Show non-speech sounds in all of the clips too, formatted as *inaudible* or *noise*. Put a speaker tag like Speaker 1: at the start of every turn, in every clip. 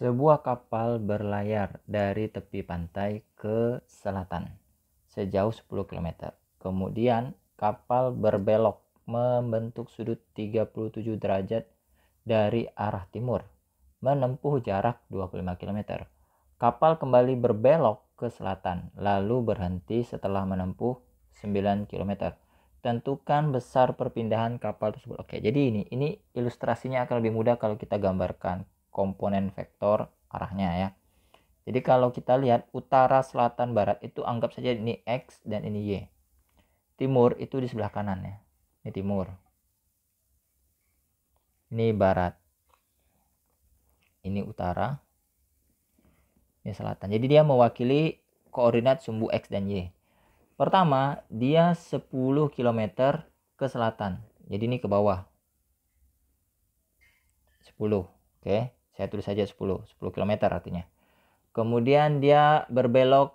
Speaker 1: sebuah kapal berlayar dari tepi pantai ke selatan sejauh 10 km. Kemudian kapal berbelok membentuk sudut 37 derajat dari arah timur, menempuh jarak 25 km. Kapal kembali berbelok ke selatan, lalu berhenti setelah menempuh 9 km. Tentukan besar perpindahan kapal tersebut. Oke, jadi ini ini ilustrasinya akan lebih mudah kalau kita gambarkan komponen vektor arahnya ya. Jadi kalau kita lihat utara, selatan, barat itu anggap saja ini X dan ini Y. Timur itu di sebelah kanan ya. Ini timur. Ini barat. Ini utara. Ini selatan. Jadi dia mewakili koordinat sumbu X dan Y. Pertama, dia 10 km ke selatan. Jadi ini ke bawah. 10, oke. Okay. Saya tulis saja 10, 10 km artinya. Kemudian dia berbelok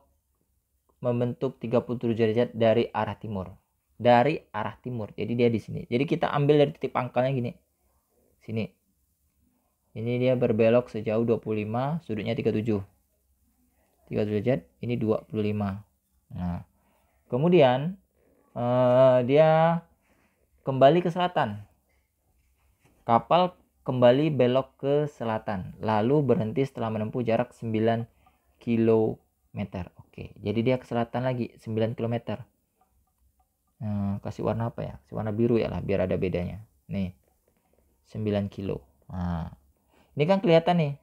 Speaker 1: membentuk 37 derajat dari arah timur. Dari arah timur. Jadi dia di sini. Jadi kita ambil dari titik pangkalnya gini. Sini. Ini dia berbelok sejauh 25, sudutnya 37. 37 derajat, ini 25. Nah, kemudian uh, dia kembali ke selatan. Kapal kembali belok ke selatan, lalu berhenti setelah menempuh jarak 9 km. Oke, jadi dia ke selatan lagi 9 km. Nah, kasih warna apa ya? Kasih warna biru ya lah, biar ada bedanya. Nih, 9 kilo. Nah, ini kan kelihatan nih.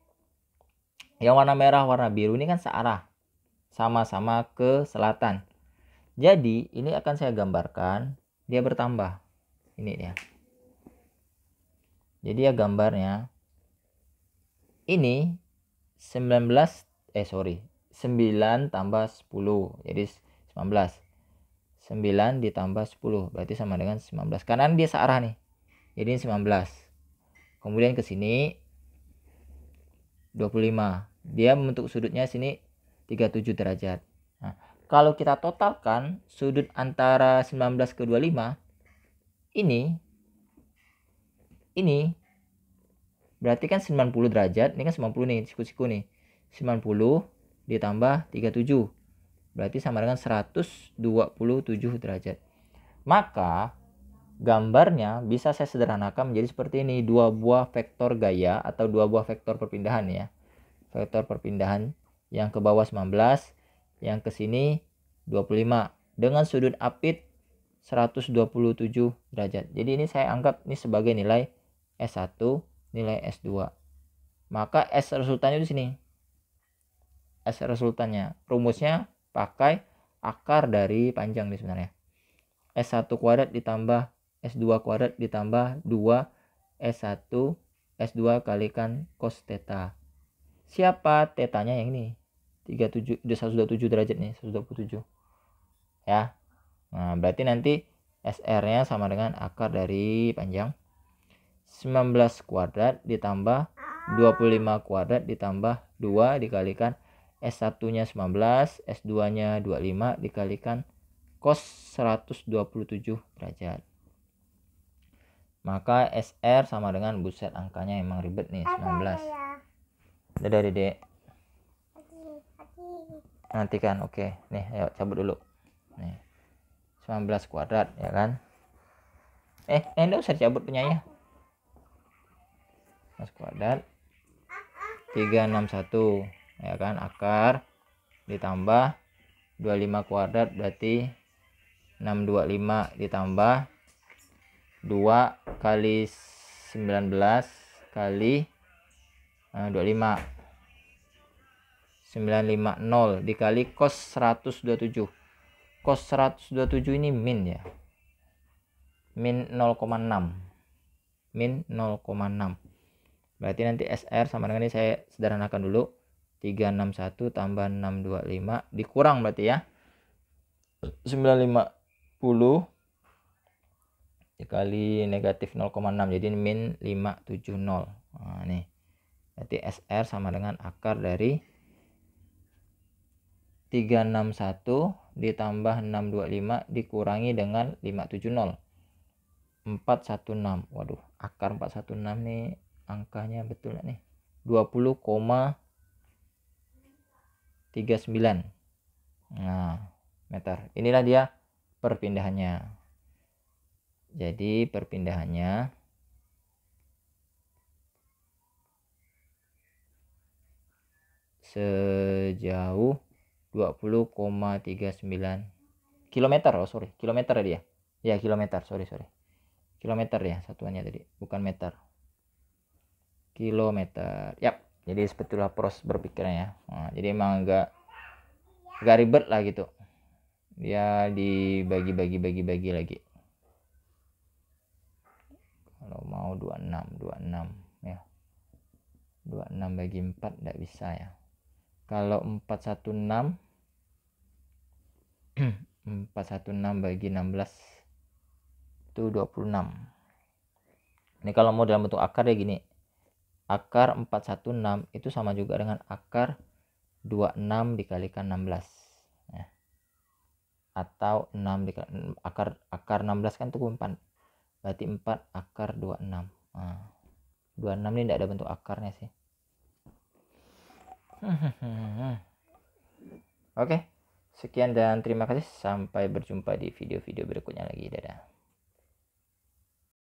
Speaker 1: Yang warna merah, warna biru ini kan searah. Sama-sama ke selatan. Jadi, ini akan saya gambarkan. Dia bertambah. Ini dia. Jadi ya gambarnya ini 19 eh sorry 9 tambah 10 jadi 19 9 ditambah 10 berarti sama dengan 19 karena dia searah nih jadi 19 kemudian ke sini 25 dia membentuk sudutnya sini 37 derajat nah, kalau kita totalkan sudut antara 19 ke 25 ini ini berarti kan 90 derajat ini kan 90 nih siku-siku nih 90 ditambah 37 berarti sama dengan 127 derajat maka gambarnya bisa saya sederhanakan menjadi seperti ini dua buah vektor gaya atau dua buah vektor perpindahan ya vektor perpindahan yang ke bawah 19 yang ke sini 25 dengan sudut apit 127 derajat jadi ini saya anggap ini sebagai nilai S1 nilai S2 maka S resultannya di sini S resultannya rumusnya pakai akar dari panjang nih sebenarnya S1 kuadrat ditambah S2 kuadrat ditambah 2 S1 S2 kalikan cos theta siapa tetanya yang ini 37 127 derajat nih 127 ya nah berarti nanti SR nya sama dengan akar dari panjang 19 kuadrat ditambah 25 kuadrat ditambah 2 dikalikan S1 nya 19 S2 nya 25 dikalikan cos 127 derajat maka SR sama dengan buset angkanya emang ribet nih 19 ya. udah dari dek nanti kan oke nih ayo cabut dulu nih 19 kuadrat ya kan eh eh enggak usah cabut ya. X kuadrat 361 ya kan akar ditambah 25 kuadrat berarti 625 ditambah 2 kali 19 kali eh, 25 950 dikali cos 127 cos 127 ini min ya min 0,6 min 0,6 berarti nanti SR sama dengan ini saya sederhanakan dulu 361 tambah 625 dikurang berarti ya 950 dikali negatif 0,6 jadi min 570 nah, nih berarti SR sama dengan akar dari 361 ditambah 625 dikurangi dengan 570 416 waduh akar 416 nih angkanya betul nih 20,39 nah meter inilah dia perpindahannya jadi perpindahannya sejauh 20,39 kilometer oh sorry kilometer ya dia ya kilometer sorry sorry kilometer ya satuannya tadi bukan meter kilometer yap jadi sebetulnya proses berpikirnya ya nah, jadi emang enggak enggak ribet lah gitu dia dibagi-bagi bagi-bagi lagi kalau mau 26 26 ya 26 bagi 4 enggak bisa ya kalau 416 416 *clears throat* bagi 16 itu 26 ini kalau mau dalam bentuk akar ya gini akar 416 itu sama juga dengan akar 26 dikalikan 16 ya. atau 6 akar akar 16 kan itu 4 berarti 4 akar 26 nah, 26 ini tidak ada bentuk akarnya sih *laughs* oke sekian dan terima kasih sampai berjumpa di video-video berikutnya lagi dadah